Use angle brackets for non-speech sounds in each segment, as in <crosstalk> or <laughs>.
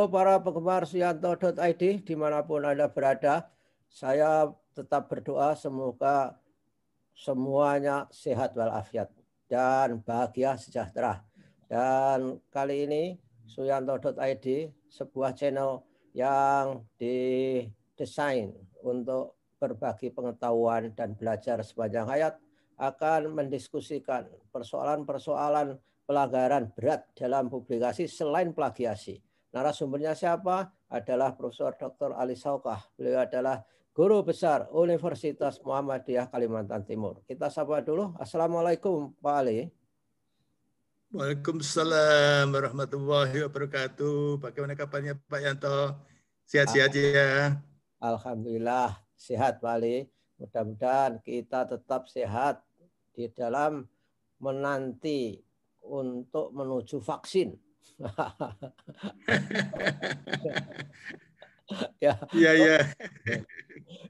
Halo para penggemar suyanto.id dimanapun Anda berada. Saya tetap berdoa semoga semuanya sehat walafiat dan bahagia sejahtera. Dan kali ini suyanto.id sebuah channel yang didesain untuk berbagi pengetahuan dan belajar sepanjang hayat akan mendiskusikan persoalan-persoalan pelanggaran berat dalam publikasi selain plagiasi Narasumbernya siapa? Adalah Profesor Dr. Ali Saukah. Beliau adalah Guru Besar Universitas Muhammadiyah Kalimantan Timur. Kita sapa dulu. Assalamualaikum Pak Ali. Waalaikumsalam warahmatullahi wabarakatuh. Bagaimana kabarnya Pak Yanto? Sehat-sehat ya? Alhamdulillah sehat Pak Ali. Mudah-mudahan kita tetap sehat di dalam menanti untuk menuju vaksin ya. ya, ya,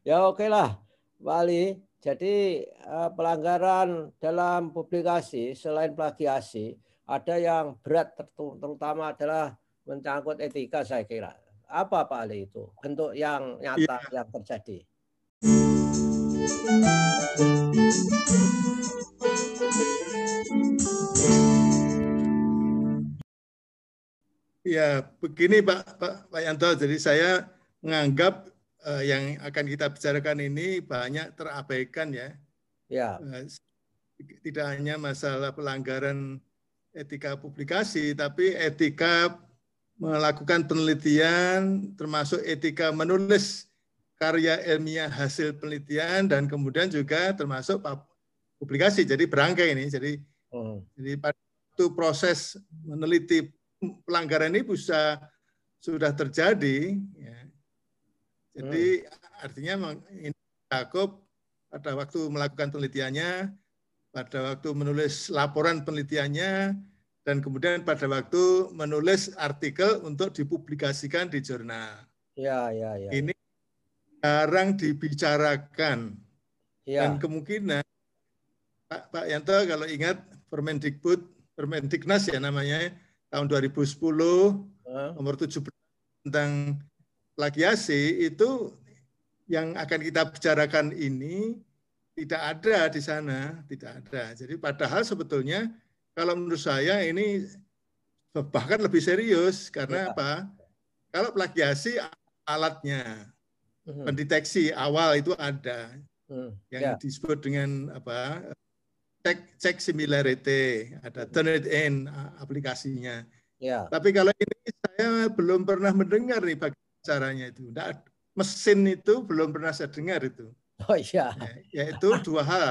Ya oke okay lah, Wali Jadi eh, pelanggaran dalam publikasi selain plagiasi, ada yang berat terutama adalah mencangkut etika saya kira. Apa Pak Ali itu? Bentuk yang nyata ya. yang terjadi. Ya, begini Pak, Pak, Pak Yanto. Jadi saya menganggap uh, yang akan kita bicarakan ini banyak terabaikan ya. Ya. Eh, tidak hanya masalah pelanggaran etika publikasi, tapi etika melakukan penelitian, termasuk etika menulis karya ilmiah hasil penelitian dan kemudian juga termasuk publikasi. Jadi berangkai ini. Jadi, oh. jadi pada waktu proses meneliti pelanggaran ini bisa sudah terjadi. Ya. Jadi hmm. artinya ini Yakob pada waktu melakukan penelitiannya, pada waktu menulis laporan penelitiannya, dan kemudian pada waktu menulis artikel untuk dipublikasikan di jurnal. Ya, ya, ya. Ini jarang dibicarakan. Ya. Dan kemungkinan Pak, Pak Yanto kalau ingat Permendikbud, Permendiknas ya namanya, tahun 2010 nomor 17 tentang plagiasi itu yang akan kita bicarakan ini tidak ada di sana, tidak ada. Jadi padahal sebetulnya kalau menurut saya ini bahkan lebih serius karena iya. apa? Kalau plagiasi alatnya mhm. pendeteksi awal itu ada mhm. yang ya. disebut dengan apa cek cek similarity, ada turn it in aplikasinya. Ya. Tapi kalau ini saya belum pernah mendengar nih bagaimana caranya itu. Nah, mesin itu belum pernah saya dengar itu. Oh iya. Ya, yaitu dua hal.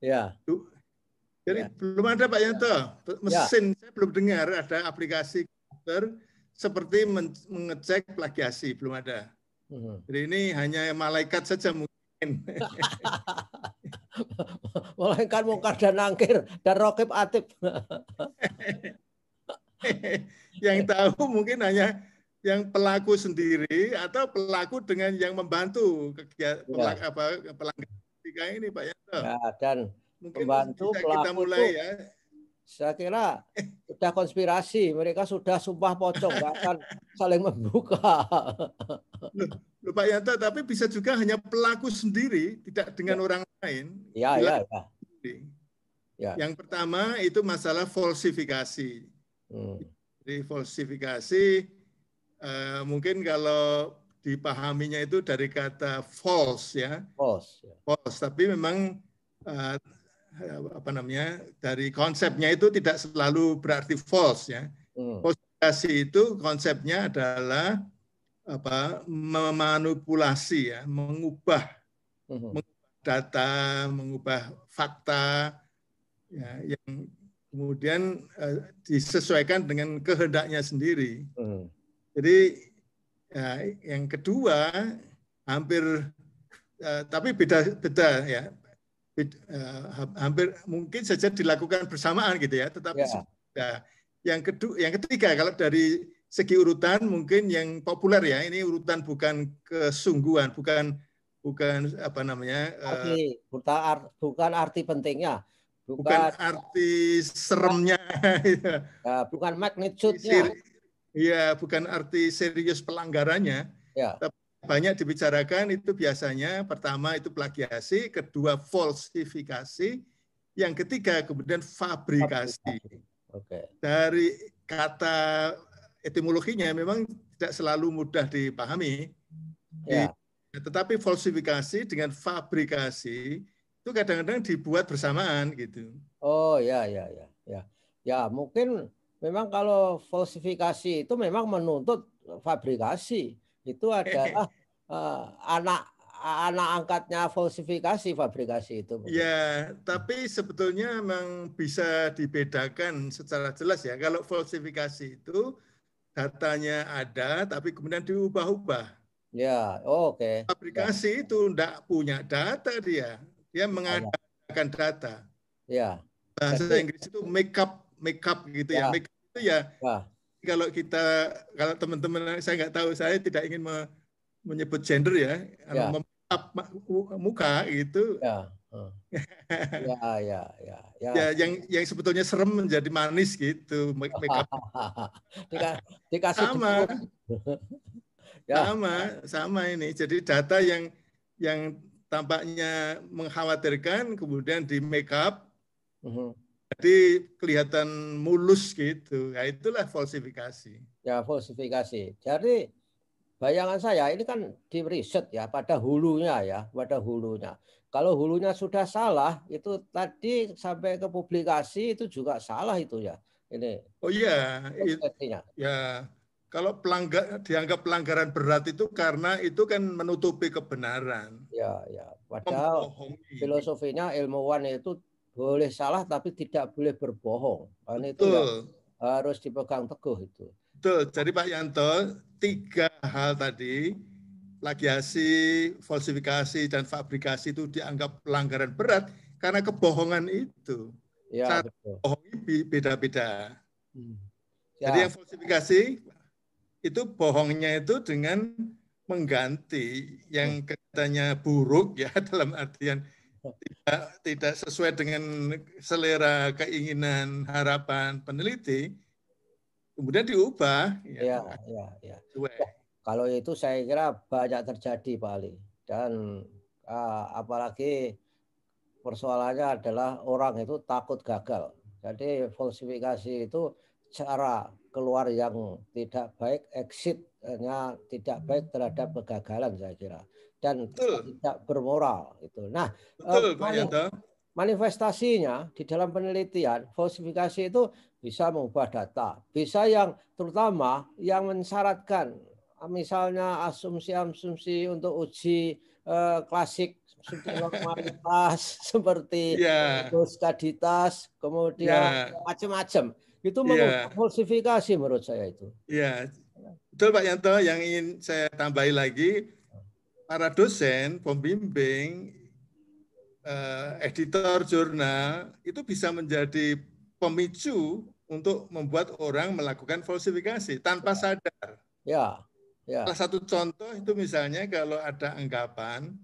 ya. Du Jadi ya. belum ada Pak Yanto. Ya. Mesin ya. saya belum dengar ada aplikasi komputer seperti mengecek plagiasi belum ada. Hmm. Jadi ini hanya malaikat saja mungkin. <laughs> <laughs> melainkan mungkar dan nangkir dan rokib atib. <laughs> yang tahu mungkin hanya yang pelaku sendiri atau pelaku dengan yang membantu kegiatan ya. apa pelanggan ini Pak Yanto. Ya, dan mungkin pembantu kita, pelaku kita mulai itu, ya saya kira sudah konspirasi, mereka sudah sumpah pocong akan saling membuka. Lupa Yanto, tapi bisa juga hanya pelaku sendiri, tidak dengan ya. orang lain. Ya, ya, ya. ya. Yang pertama itu masalah falsifikasi. Hmm. Jadi falsifikasi eh, mungkin kalau dipahaminya itu dari kata false ya. False. Ya. False, tapi memang eh, Eh, apa namanya dari konsepnya itu tidak selalu berarti false ya. Hmm. itu konsepnya adalah apa memanipulasi ya, mengubah, hmm. mengubah data, mengubah fakta ya, yang kemudian eh, disesuaikan dengan kehendaknya sendiri. Hmm. Jadi ya, yang kedua hampir eh, tapi beda beda ya Eh, hampir mungkin saja dilakukan bersamaan gitu ya tetapi yeah. sudah yang kedua yang ketiga kalau dari segi urutan mungkin yang populer ya ini urutan bukan kesungguhan bukan bukan apa namanya eh, arti, uh, bukan, arti, bukan arti pentingnya bukan, bukan arti seremnya uh, <laughs> bukan magnitude-nya Iya, bukan arti serius pelanggarannya, ya. tapi banyak dibicarakan itu biasanya pertama itu plagiasi, kedua falsifikasi, yang ketiga kemudian fabrikasi. Okay. Dari kata etimologinya memang tidak selalu mudah dipahami. Yeah. Tetapi falsifikasi dengan fabrikasi itu kadang-kadang dibuat bersamaan gitu. Oh ya ya ya ya. Ya mungkin memang kalau falsifikasi itu memang menuntut fabrikasi itu adalah eh, anak anak angkatnya falsifikasi fabrikasi itu. Ya, tapi sebetulnya memang bisa dibedakan secara jelas ya. Kalau falsifikasi itu datanya ada tapi kemudian diubah-ubah. Ya, oh, oke. Okay. Fabrikasi ya. itu tidak punya data dia. Dia mengadakan data. Ya. Bahasa Jadi, Inggris itu make up, make up gitu ya. ya. Make up itu ya, ya kalau kita kalau teman-teman saya nggak tahu saya tidak ingin me, menyebut gender ya, ya. memap muka gitu. Ya. <laughs> ya, ya, ya, ya. Ya, yang yang sebetulnya serem menjadi manis gitu make up. <laughs> Dika, dikasih sama. <laughs> ya. Sama, sama ini. Jadi data yang yang tampaknya mengkhawatirkan kemudian di make up. Mm-hmm jadi kelihatan mulus gitu. Nah, itulah falsifikasi. Ya, falsifikasi. Jadi bayangan saya ini kan di riset ya pada hulunya ya, pada hulunya. Kalau hulunya sudah salah, itu tadi sampai ke publikasi itu juga salah itu ya. Ini. Oh iya, yeah. ya. Kalau pelanggar dianggap pelanggaran berat itu karena itu kan menutupi kebenaran. Ya, ya. Padahal filosofinya ilmuwan itu boleh salah tapi tidak boleh berbohong. Dan itu harus dipegang teguh itu. Betul. Jadi Pak Yanto, tiga hal tadi, plagiasi, falsifikasi, dan fabrikasi itu dianggap pelanggaran berat karena kebohongan itu. Ya, Cara betul. beda-beda. Hmm. Ya. Jadi yang falsifikasi itu bohongnya itu dengan mengganti yang hmm. katanya buruk ya <laughs> dalam artian tidak, tidak sesuai dengan selera, keinginan, harapan peneliti, kemudian diubah. Ya, ya, ya. ya. Kalau itu saya kira banyak terjadi Pak Ali dan uh, apalagi persoalannya adalah orang itu takut gagal. Jadi falsifikasi itu cara keluar yang tidak baik, exitnya tidak baik terhadap kegagalan saya kira dan Betul. tidak bermoral gitu. Nah, eh, Betul, mani manifestasinya di dalam penelitian falsifikasi itu bisa mengubah data, bisa yang terutama yang mensyaratkan ah, misalnya asumsi-asumsi untuk uji uh, klasik <laughs> seperti normalitas iya. seperti yeah. kemudian yeah. macam-macam itu yeah. Iya. falsifikasi menurut saya itu. Iya. Yeah. Betul Pak Yanto yang ingin saya tambahi lagi para dosen, pembimbing, eh, editor jurnal itu bisa menjadi pemicu untuk membuat orang melakukan falsifikasi tanpa ya. sadar. Ya. ya. Salah satu contoh itu misalnya kalau ada anggapan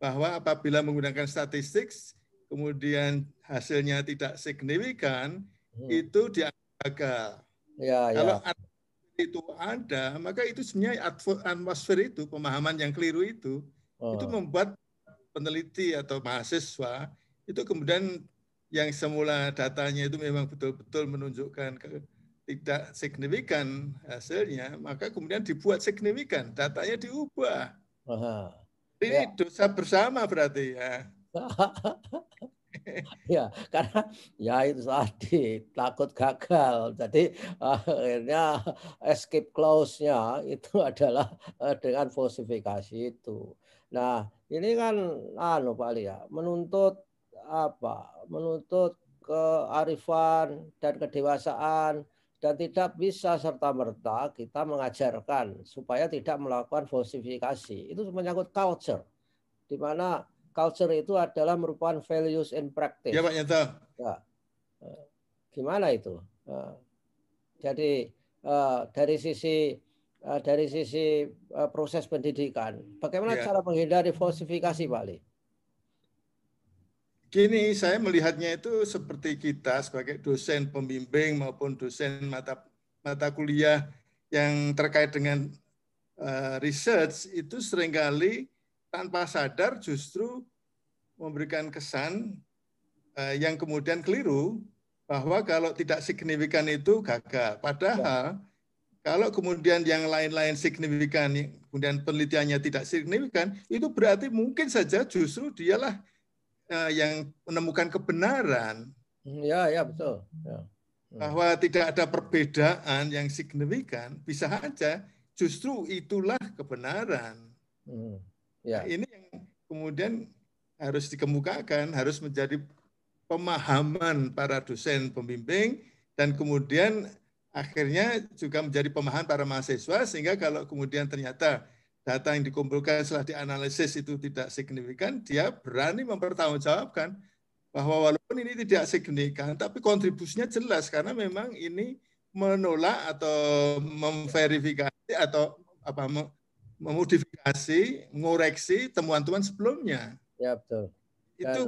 bahwa apabila menggunakan statistik kemudian hasilnya tidak signifikan hmm. itu dianggap gagal. Ya, ya. kalau ya. ada itu ada, maka itu sebenarnya atmosfer itu, pemahaman yang keliru itu, oh. itu membuat peneliti atau mahasiswa itu kemudian yang semula datanya itu memang betul-betul menunjukkan ke, tidak signifikan hasilnya, maka kemudian dibuat signifikan, datanya diubah. Aha. Ini ya. dosa bersama berarti ya. <laughs> <laughs> ya karena ya itu tadi takut gagal jadi akhirnya escape clause-nya itu <laughs> adalah eh, dengan falsifikasi itu nah ini kan anu Pak ya menuntut apa menuntut kearifan dan kedewasaan dan tidak bisa serta merta kita mengajarkan supaya tidak melakukan falsifikasi itu menyangkut culture di mana culture itu adalah merupakan values and practice. Iya, iya, ya Pak Nyata. Ya. Gimana itu? Eh, jadi eh, dari sisi eh, dari sisi proses pendidikan, bagaimana ya. cara menghindari falsifikasi Pak Ali? Gini, saya melihatnya itu seperti kita sebagai dosen pembimbing maupun dosen mata mata kuliah yang terkait dengan uh, research itu seringkali tanpa sadar justru memberikan kesan eh, yang kemudian keliru bahwa kalau tidak signifikan itu gagal. Padahal kalau kemudian yang lain-lain signifikan, kemudian penelitiannya tidak signifikan, itu berarti mungkin saja justru dialah eh, yang menemukan kebenaran. Hmm, ya, ya betul. Ya. Hmm. Bahwa tidak ada perbedaan yang signifikan, bisa saja justru itulah kebenaran. Hmm. Ya. Nah, ini yang kemudian harus dikemukakan, harus menjadi pemahaman para dosen pembimbing dan kemudian akhirnya juga menjadi pemahaman para mahasiswa sehingga kalau kemudian ternyata data yang dikumpulkan setelah dianalisis itu tidak signifikan, dia berani mempertanggungjawabkan bahwa walaupun ini tidak signifikan, tapi kontribusinya jelas karena memang ini menolak atau memverifikasi atau apa memodifikasi, mengoreksi temuan-temuan sebelumnya. Ya betul. Dan, itu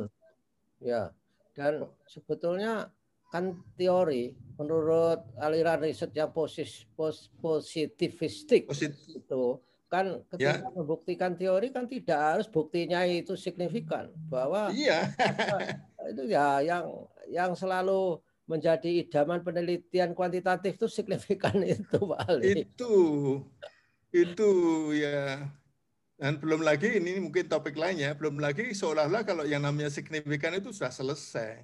ya. Dan sebetulnya kan teori menurut aliran riset yang posis, pos, positivistik positif. itu kan ketika ya. membuktikan teori kan tidak harus buktinya itu signifikan bahwa iya. itu ya yang yang selalu menjadi idaman penelitian kuantitatif itu signifikan <laughs> itu Pak Ali. Itu itu ya dan belum lagi ini mungkin topik lainnya, belum lagi seolah-olah kalau yang namanya signifikan itu sudah selesai.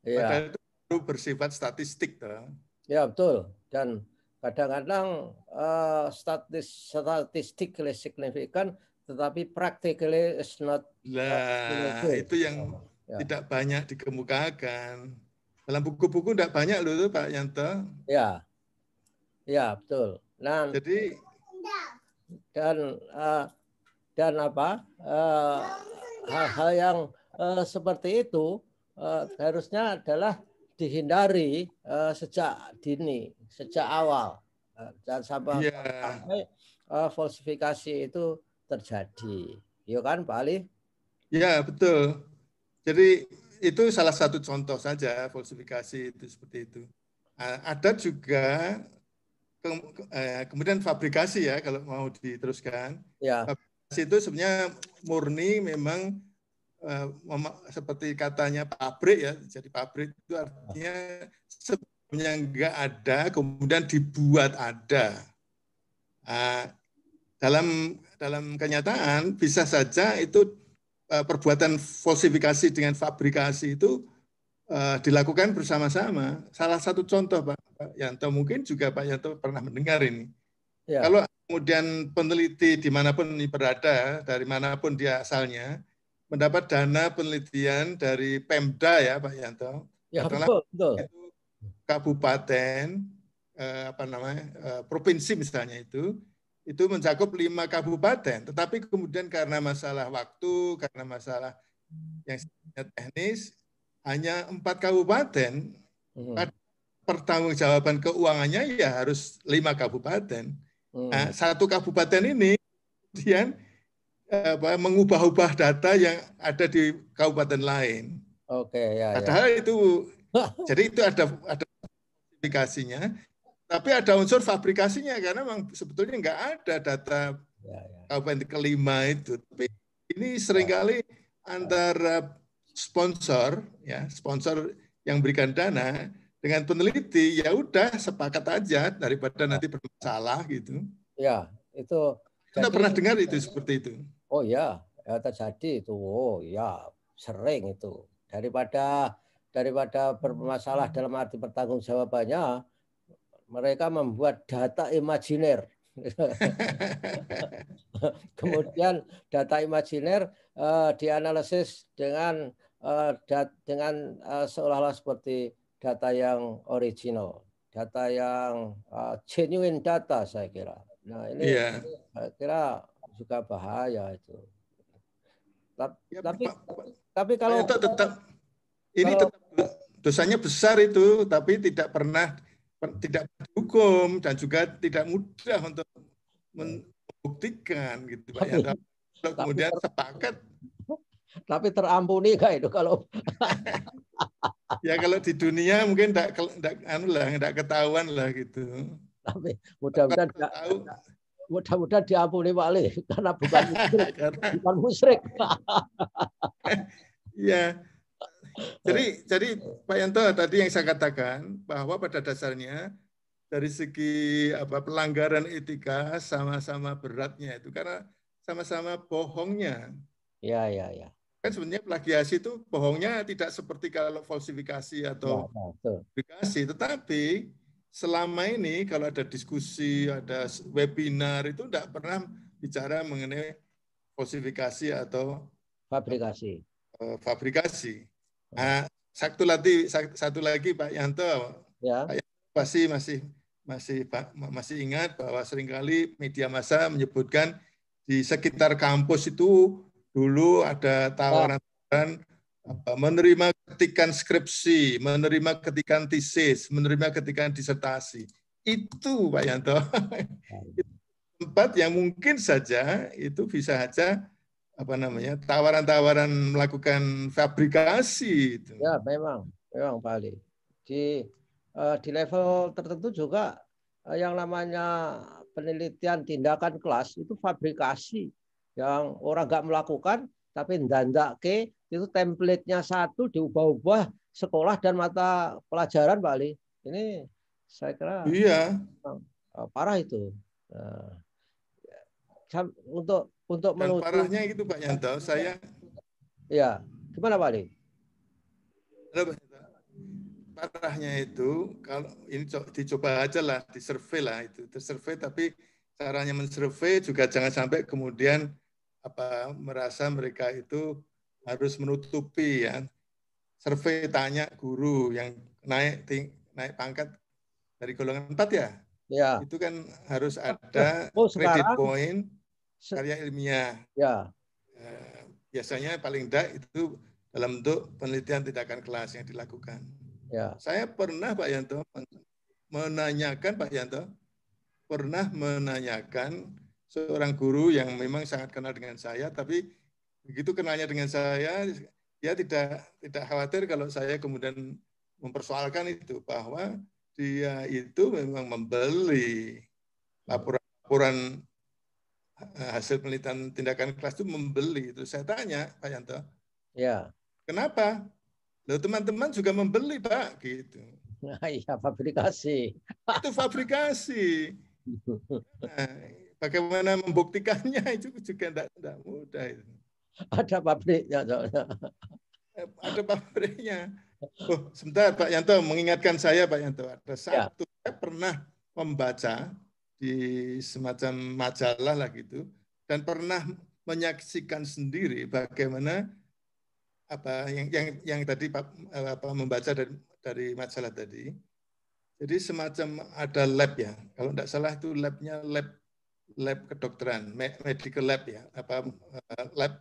Ya. Padahal itu baru bersifat statistik. Toh. Ya betul. Dan kadang-kadang uh, statis, statistik signifikan, tetapi practically is not. Lah, itu yang ya. tidak banyak dikemukakan. Dalam buku-buku tidak banyak loh Pak Yanto. Ya, ya betul. Nah, Jadi dan uh, dan apa hal eh, hal-hal yang uh, seperti itu uh, harusnya adalah dihindari uh, sejak dini sejak awal dan sampai, yeah. Iya. uh, falsifikasi itu terjadi ya kan Pak Ali ya yeah, betul jadi itu salah satu contoh saja falsifikasi itu seperti itu ada juga ke, eh, kemudian fabrikasi ya kalau mau diteruskan. Ya. Fabrikasi itu sebenarnya murni memang eh, seperti katanya pabrik ya. Jadi pabrik itu artinya sebenarnya enggak ada, kemudian dibuat ada. Nah, dalam dalam kenyataan bisa saja itu eh, perbuatan falsifikasi dengan fabrikasi itu eh, dilakukan bersama-sama. Salah satu contoh, Pak, Pak Yanto mungkin juga Pak Yanto pernah mendengar ini. Ya. Kalau kemudian peneliti dimanapun ini berada, dari manapun dia asalnya, mendapat dana penelitian dari Pemda ya Pak Yanto. Ya betul. betul. Kabupaten, eh, apa namanya, eh, provinsi misalnya itu, itu mencakup lima kabupaten. Tetapi kemudian karena masalah waktu, karena masalah yang teknis, hanya empat kabupaten. Hmm pertanggungjawaban keuangannya ya harus lima kabupaten. Hmm. Nah, satu kabupaten ini kemudian apa, mengubah-ubah data yang ada di kabupaten lain. Oke, okay, ya, ya. Padahal ya. itu, <laughs> jadi itu ada ada aplikasinya, tapi ada unsur fabrikasinya karena memang sebetulnya nggak ada data ya, ya. kabupaten kelima itu. Tapi ini ya. seringkali antara sponsor, ya sponsor yang berikan dana dengan peneliti ya udah sepakat aja daripada nanti bermasalah gitu. Ya, itu kita pernah dengar itu seperti itu. Oh ya, ya terjadi itu. Oh ya, sering itu. Daripada daripada bermasalah dalam arti bertanggung jawabannya, mereka membuat data imajiner. <laughs> Kemudian data imajiner uh, dianalisis dengan uh, dat, dengan uh, seolah-olah seperti data yang original, data yang uh, genuine data saya kira. Nah ini yeah. saya kira juga bahaya itu. Ya, tapi ya, tapi, Pak, tapi kalau itu tetap ini tetap dosanya besar itu, tapi tidak pernah tidak dihukum dan juga tidak mudah untuk membuktikan gitu Pak. Ya. Tapi, ya, kalau kemudian sepakat. Tapi terampuni kak itu kalau <laughs> ya kalau di dunia mungkin tidak tidak anu lah, tidak ketahuan lah gitu. Tapi mudah-mudahan tidak mudah-mudahan diampuni Ali <laughs> <laughs> karena bukan musyrik. bukan <laughs> musrik. ya. Jadi jadi Pak Yanto tadi yang saya katakan bahwa pada dasarnya dari segi apa pelanggaran etika sama-sama beratnya itu karena sama-sama bohongnya. Ya, ya, ya kan sebenarnya plagiasi itu bohongnya tidak seperti kalau falsifikasi atau nah, nah, publikasi, tetapi selama ini kalau ada diskusi, ada webinar itu tidak pernah bicara mengenai falsifikasi atau fabrikasi. Eh, fabrikasi. Nah, satu lagi satu lagi Pak Yanto. Ya. Pak Yanto pasti masih masih Pak masih ingat bahwa seringkali media massa menyebutkan di sekitar kampus itu dulu ada tawaran oh. menerima ketikan skripsi, menerima ketikan tesis, menerima ketikan disertasi. Itu Pak Yanto. <laughs> tempat yang mungkin saja itu bisa saja apa namanya tawaran-tawaran melakukan fabrikasi itu. ya memang memang Pak Ali di uh, di level tertentu juga uh, yang namanya penelitian tindakan kelas itu fabrikasi yang orang nggak melakukan tapi dandak ke itu templatenya satu diubah-ubah sekolah dan mata pelajaran bali Ini saya kira iya. Eh, parah itu. Eh, untuk untuk dan menutup, parahnya itu Pak Yanto, saya Ya, gimana Pak Ali? Parahnya itu kalau ini dicoba aja lah, disurvey lah itu, disurvey tapi caranya mensurvey juga jangan sampai kemudian apa merasa mereka itu harus menutupi ya survei tanya guru yang naik ting, naik pangkat dari golongan 4 ya. Ya. Itu kan harus nah, ada oh, credit point karya ilmiah. Ya. Eh, biasanya paling tidak itu dalam bentuk penelitian tindakan kelas yang dilakukan. Ya. Saya pernah Pak Yanto menanyakan Pak Yanto pernah menanyakan seorang guru yang memang sangat kenal dengan saya, tapi begitu kenalnya dengan saya, dia tidak tidak khawatir kalau saya kemudian mempersoalkan itu bahwa dia itu memang membeli laporan-laporan eh, hasil penelitian tindakan kelas itu membeli itu saya tanya Pak Yanto ya kenapa lo teman-teman juga membeli Pak gitu nah, <laughs> iya fabrikasi itu fabrikasi <laughs> nah, Bagaimana membuktikannya <laughs> itu juga tidak, mudah. Ada pabriknya. Ada pabriknya. Oh, sebentar Pak Yanto mengingatkan saya Pak Yanto ada ya. satu ya. saya pernah membaca di semacam majalah lah gitu dan pernah menyaksikan sendiri bagaimana apa yang yang yang tadi Pak apa membaca dari dari majalah tadi. Jadi semacam ada lab ya. Kalau tidak salah itu labnya lab lab kedokteran, medical lab ya, apa eh, lab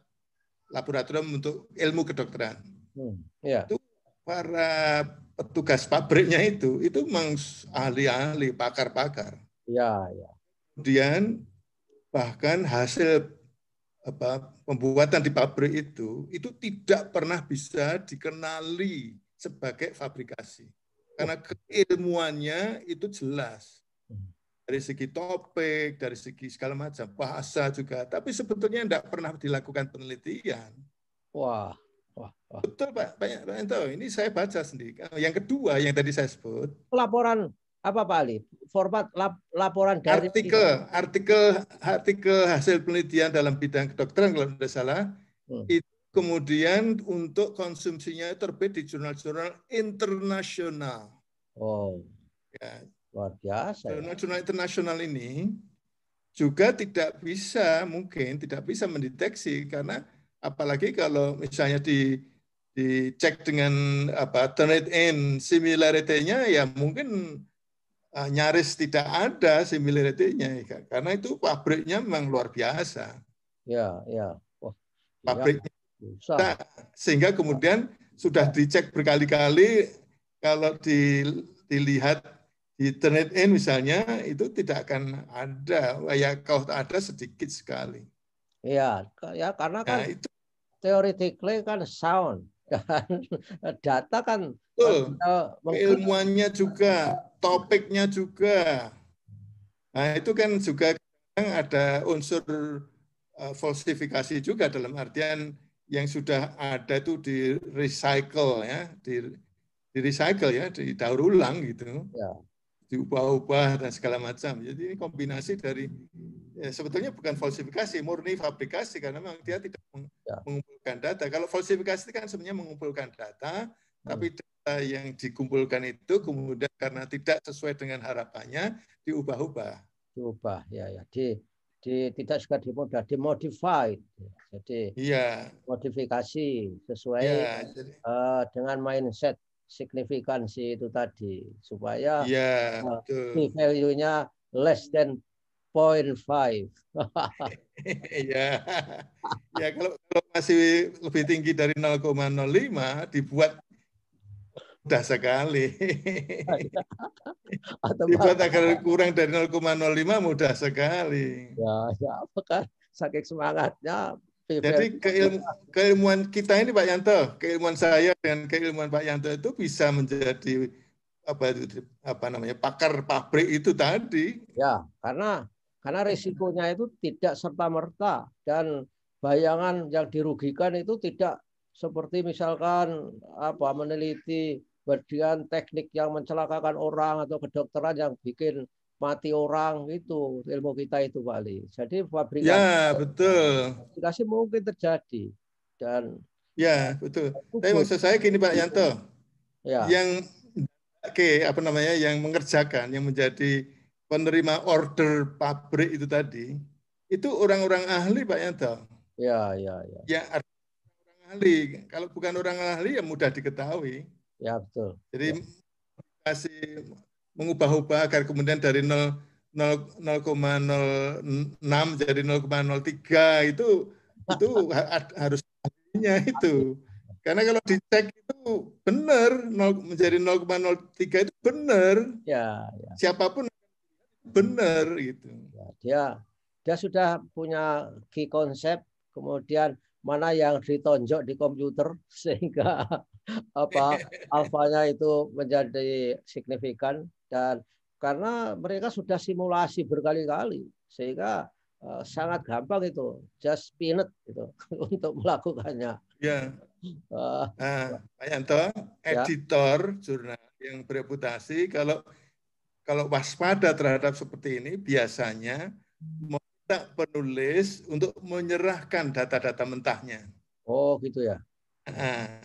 laboratorium untuk ilmu kedokteran. Hmm, yeah. Itu para petugas pabriknya itu itu memang ahli-ahli, pakar-pakar. Ya, ya. Kemudian bahkan hasil apa pembuatan di pabrik itu itu tidak pernah bisa dikenali sebagai fabrikasi karena keilmuannya itu jelas dari segi topik, dari segi segala macam, bahasa juga. Tapi sebetulnya tidak pernah dilakukan penelitian. Wah, wah, wah. Betul Pak, banyak, banyak tahu. Ini saya baca sendiri. Yang kedua yang tadi saya sebut. Laporan apa Pak Ali? Format lap, laporan dari artikel, artikel, artikel hasil penelitian dalam bidang kedokteran kalau tidak salah. Hmm. Itu kemudian untuk konsumsinya terbit di jurnal-jurnal internasional. Oh. Ya, Luar biasa. Ya. Nasional internasional ini juga tidak bisa mungkin tidak bisa mendeteksi karena apalagi kalau misalnya di dicek dengan apa turn it in similarity-nya ya mungkin uh, nyaris tidak ada similarity-nya ya. Kan? karena itu pabriknya memang luar biasa. Ya, ya. Wah, iya. pabriknya ya, sehingga kemudian sudah dicek berkali-kali kalau di, dilihat di Internet in misalnya itu tidak akan ada ya kalau ada sedikit sekali. Iya, ya karena nah, kan nah, itu theoretically kan sound dan <laughs> data kan Betul. ilmuannya juga, topiknya juga. Nah, itu kan juga ada unsur e, falsifikasi juga dalam artian yang sudah ada itu di recycle ya, di, di recycle ya, di daur ulang gitu. Ya diubah-ubah dan segala macam. Jadi ini kombinasi dari ya, sebetulnya bukan falsifikasi, murni fabrikasi karena memang dia tidak ya. mengumpulkan data. Kalau falsifikasi kan sebenarnya mengumpulkan data, hmm. tapi data yang dikumpulkan itu kemudian karena tidak sesuai dengan harapannya diubah-ubah. Diubah, ya, ya. Di, di tidak suka dimodal, dimodified. Jadi ya. modifikasi sesuai ya, jadi, uh, dengan mindset signifikansi itu tadi supaya yeah, iya, uh, value-nya less than 0.5. <laughs> ya. ya kalau, kalau masih lebih tinggi dari 0,05 dibuat mudah sekali. <laughs> dibuat agar kurang dari 0,05 mudah sekali. Ya, ya apakah saking semangatnya jadi keilmuan kita ini Pak Yanto, keilmuan saya dan keilmuan Pak Yanto itu bisa menjadi apa itu apa namanya pakar pabrik itu tadi. Ya, karena karena resikonya itu tidak serta merta dan bayangan yang dirugikan itu tidak seperti misalkan apa meneliti bagian teknik yang mencelakakan orang atau kedokteran yang bikin mati orang itu ilmu kita itu Pak Ali. Jadi fabrikasi ya, betul. Fabrikasi mungkin terjadi dan ya betul. Kubur. Tapi maksud saya gini Pak Yanto, ya. yang oke okay, apa namanya yang mengerjakan yang menjadi penerima order pabrik itu tadi itu orang-orang ahli Pak Yanto. Ya ya ya. Ya orang ahli. Kalau bukan orang ahli ya mudah diketahui. Ya betul. Jadi ya. kasih mengubah-ubah agar kemudian dari 0 0,06 jadi 0,03 itu itu harus artinya itu. Karena kalau dicek itu benar menjadi 0,03 itu benar. Ya, ya. Siapapun benar gitu. Ya, dia dia sudah punya key konsep kemudian mana yang ditonjok di komputer <laughs> sehingga apa <laughs> alfanya itu menjadi signifikan dan karena mereka sudah simulasi berkali-kali sehingga uh, sangat gampang itu just peanut itu <laughs> untuk melakukannya. Ya. Uh, nah, ya. Pak Yanto, ya. editor ya. jurnal yang bereputasi kalau kalau waspada terhadap seperti ini biasanya meminta penulis untuk menyerahkan data-data mentahnya. Oh, gitu ya. Nah,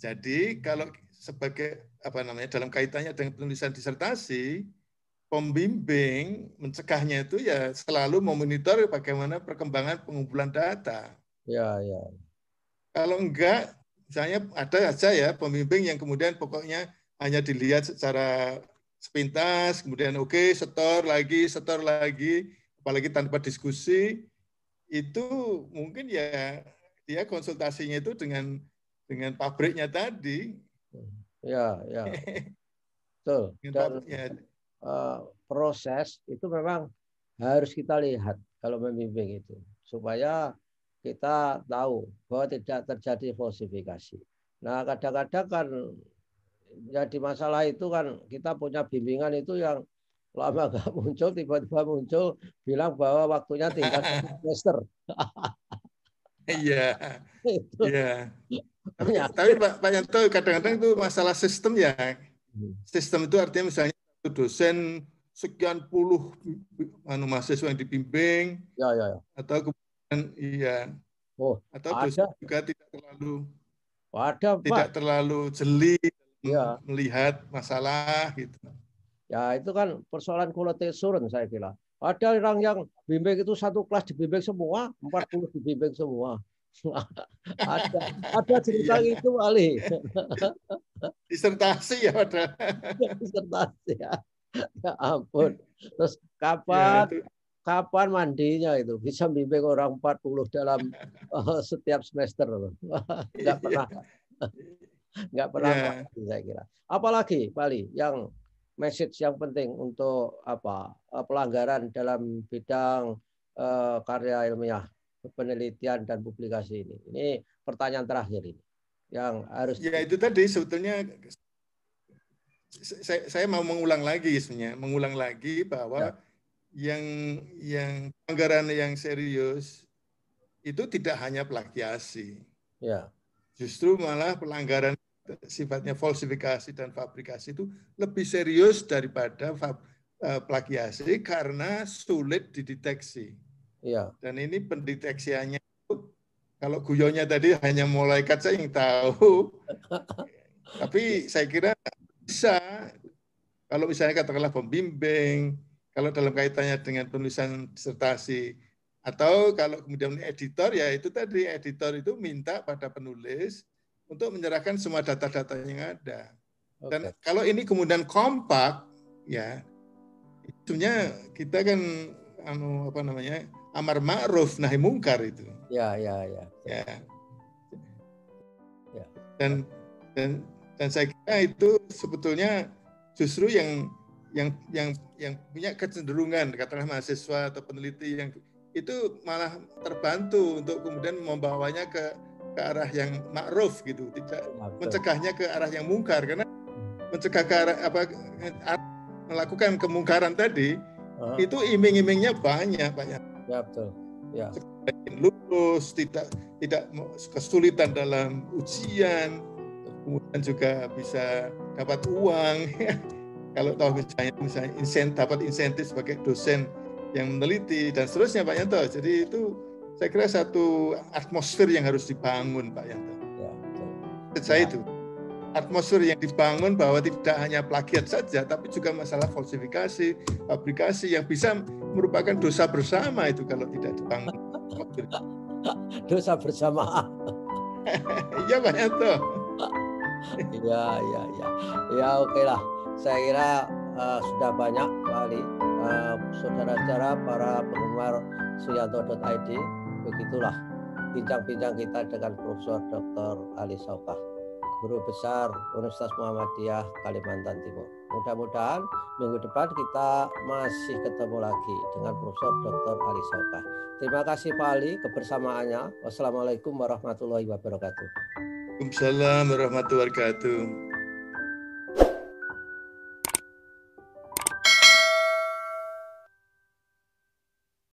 jadi kalau sebagai apa namanya dalam kaitannya dengan penulisan disertasi pembimbing mencegahnya itu ya selalu memonitor bagaimana perkembangan pengumpulan data. Ya, ya. Kalau enggak, misalnya ada aja ya pembimbing yang kemudian pokoknya hanya dilihat secara sepintas, kemudian oke okay, setor lagi, setor lagi, apalagi tanpa diskusi, itu mungkin ya dia konsultasinya itu dengan dengan pabriknya tadi hmm. Ya, ya. Betul. <laughs> Dan uh, proses itu memang harus kita lihat kalau membimbing itu supaya kita tahu bahwa tidak terjadi falsifikasi. Nah, kadang-kadang kan jadi masalah itu kan kita punya bimbingan itu yang lama <laughs> nggak muncul tiba-tiba muncul bilang bahwa waktunya tinggal <laughs> semester. Iya. Iya. Tapi, tapi Pak, Pak Yanto kadang-kadang itu masalah sistem ya. Hmm. Sistem itu artinya misalnya dosen sekian puluh anu mahasiswa yang dibimbing. Ya, ya, ya. Atau kemudian iya. Oh, atau dosen juga tidak terlalu ada, Pak. tidak terlalu jeli ya. melihat masalah gitu. Ya, itu kan persoalan quality assurance saya kira. Ada orang yang bimbing itu satu kelas dibimbing semua, 40 dibimbing semua ada ada cerita iya. itu Ali. disertasi ya ada. Ya, disertasi ya. Ya ampun. Terus kapan ya, kapan mandinya itu bisa bimbing orang 40 dalam uh, setiap semester. Enggak pernah. Enggak pernah ya. mandi, saya kira. Apalagi Bali yang message yang penting untuk apa eh, pelanggaran dalam bidang uh, karya ilmiah penelitian dan publikasi ini? Ini pertanyaan terakhir ini yang harus. Ya itu tadi sebetulnya saya, saya mau mengulang lagi sebenarnya, mengulang lagi bahwa ya. yang yang anggaran yang serius itu tidak hanya plagiasi. Ya. Justru malah pelanggaran sifatnya falsifikasi dan fabrikasi itu lebih serius daripada eh, plagiasi karena sulit dideteksi. Iya. Dan ini pendeteksiannya kalau guyonnya tadi hanya mulai kaca yang tahu. <laughs> Tapi saya kira bisa kalau misalnya katakanlah pembimbing, kalau dalam kaitannya dengan penulisan disertasi atau kalau kemudian editor ya itu tadi editor itu minta pada penulis untuk menyerahkan semua data-data yang ada. Dan kalau ini kemudian kompak ya itunya kita kan anu apa namanya amar ma'ruf nahi mungkar itu. Ya, ya, ya. Ya. ya. Dan dan dan saya kira itu sebetulnya justru yang yang yang yang punya kecenderungan katakanlah mahasiswa atau peneliti yang itu malah terbantu untuk kemudian membawanya ke ke arah yang ma'ruf gitu, tidak Maksud. mencegahnya ke arah yang mungkar karena hmm. mencegah ke arah apa melakukan kemungkaran tadi uh. itu iming-imingnya banyak banyak. Ya betul. Ya. Lulus, tidak tidak kesulitan dalam ujian, kemudian juga bisa dapat uang. <laughs> Kalau tahu misalnya misalnya insentif dapat insentif sebagai dosen yang meneliti dan seterusnya Pak Yanto. Jadi itu saya kira satu atmosfer yang harus dibangun Pak Yanto. Ya, betul. Saya ya. itu atmosfer yang dibangun bahwa tidak hanya plagiat saja, tapi juga masalah falsifikasi, aplikasi yang bisa merupakan dosa bersama itu kalau tidak dibangun. <laughs> dosa bersama. <laughs> Iya Pak Yanto. Iya, iya, iya. Ya oke lah. Saya kira uh, sudah banyak kali uh, saudara-saudara para penggemar suyanto.id. Begitulah bincang-bincang kita dengan Profesor Dr. Ali Saukah. Guru Besar Universitas Muhammadiyah Kalimantan Timur. Mudah-mudahan minggu depan kita masih ketemu lagi dengan Profesor Dr. Ali Terima kasih Pak Ali kebersamaannya. Wassalamualaikum warahmatullahi wabarakatuh. Waalaikumsalam warahmatullahi wabarakatuh.